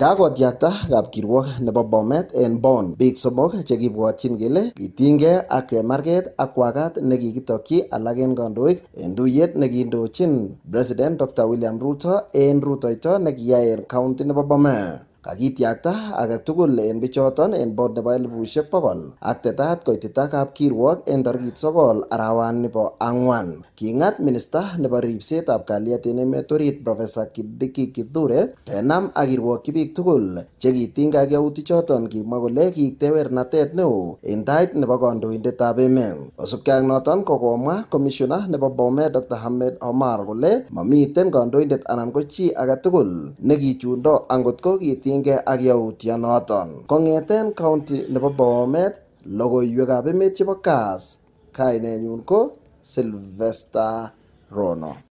Kakotyakta kapkirwok nebo Bomet en Bon biik somok chekibwotyin kele kitinygei ak chemarget ak wakat nekikitokyi alak en kandoik en tuyet nekindochin President Dr William Ruto en rutoito nekiyai en county nebo Bomet. kakitiakta age tugul en bichoton en bod nebo elifusiek bogol ak tetaet koitita kirwok en tarikit sogol arawan bo ang'wan king'at minista nebo ripsetab kalyet en emet orit profesa kidiki kithure kenam ak kirwokyi biik tugul chekitingak choton kimwa kole kiik tewernatet neo en tait nebo kondoindetab emet kosubkei ak noton kokomwa komishona nebo bomet dr hamed omar kole mamiten kondoindet anan ko chi age tugul nekichundo angot ko kiting kotiengei ak yautionoton kong'eten county nebo Bomet logoiywekab emet chebo Kass kainenyun ko Sylvester Rono